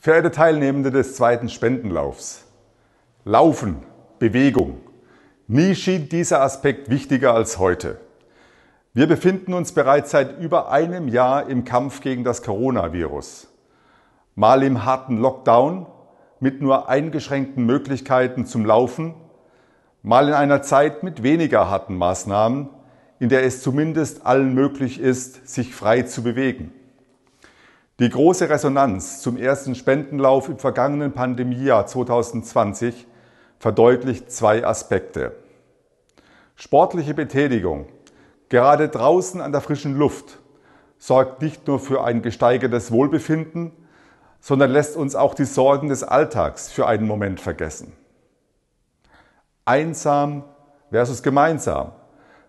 Verehrte Teilnehmende des zweiten Spendenlaufs. Laufen, Bewegung. Nie schien dieser Aspekt wichtiger als heute. Wir befinden uns bereits seit über einem Jahr im Kampf gegen das Coronavirus. Mal im harten Lockdown mit nur eingeschränkten Möglichkeiten zum Laufen, mal in einer Zeit mit weniger harten Maßnahmen, in der es zumindest allen möglich ist, sich frei zu bewegen. Die große Resonanz zum ersten Spendenlauf im vergangenen Pandemiejahr 2020 verdeutlicht zwei Aspekte. Sportliche Betätigung, gerade draußen an der frischen Luft, sorgt nicht nur für ein gesteigertes Wohlbefinden, sondern lässt uns auch die Sorgen des Alltags für einen Moment vergessen. Einsam versus gemeinsam.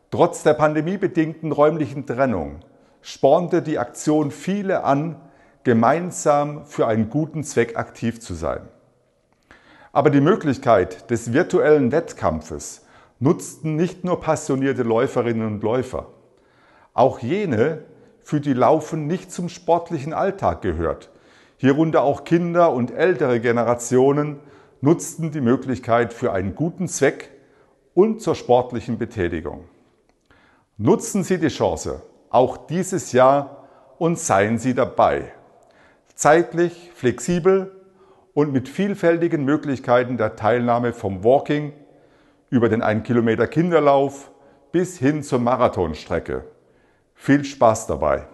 Trotz der pandemiebedingten räumlichen Trennung spornte die Aktion viele an, gemeinsam für einen guten Zweck aktiv zu sein. Aber die Möglichkeit des virtuellen Wettkampfes nutzten nicht nur passionierte Läuferinnen und Läufer. Auch jene, für die Laufen nicht zum sportlichen Alltag gehört, hierunter auch Kinder und ältere Generationen, nutzten die Möglichkeit für einen guten Zweck und zur sportlichen Betätigung. Nutzen Sie die Chance, auch dieses Jahr, und seien Sie dabei zeitlich, flexibel und mit vielfältigen Möglichkeiten der Teilnahme vom Walking über den 1 Kilometer Kinderlauf bis hin zur Marathonstrecke. Viel Spaß dabei!